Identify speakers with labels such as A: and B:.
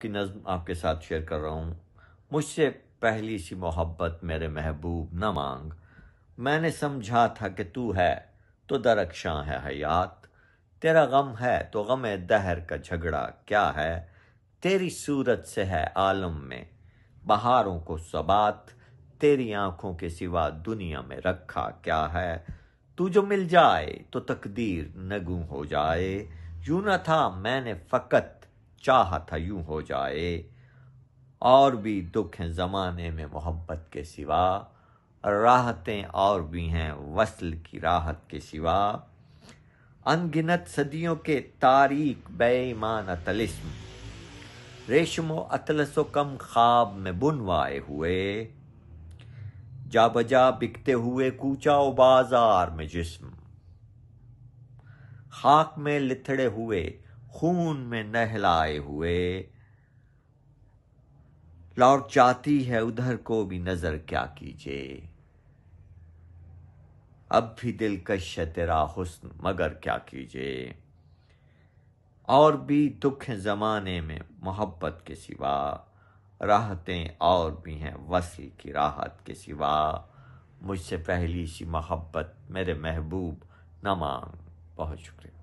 A: की नज़म आपके साथ शेयर कर रहा हूँ मुझसे पहली सी मोहब्बत मेरे महबूब न मांग मैंने समझा था कि तू है तो दरक्षा है हयात तेरा गम है तो गम दहर का झगड़ा क्या है तेरी सूरत से है आलम में बहारों को सबात तेरी आंखों के सिवा दुनिया में रखा क्या है तू जो मिल जाए तो तकदीर नगू हो जाए यू न था मैंने फ़कत चाह था यूं हो जाए और भी दुख हैं ज़माने में मोहब्बत के सिवा राहतें और भी हैं वसल की राहत के सिवा अनगिनत सदियों के तारीख बेईमान तलिस्म रेशमो अतलसो कम ख्वाब में बुनवाए हुए जा बजा बिकते हुए कूचाओ बाजार में जिस्म खाक में लिथड़े हुए खून में नहलाए हुए लौट जाती है उधर को भी नजर क्या कीजिए अब भी दिल कश तेरा हुस्न मगर क्या कीजिए और भी दुख है ज़माने में मोहब्बत के सिवा राहतें और भी हैं वसल की राहत के सिवा मुझसे पहली सी मोहब्बत मेरे महबूब न मांग बहुत शुक्रिया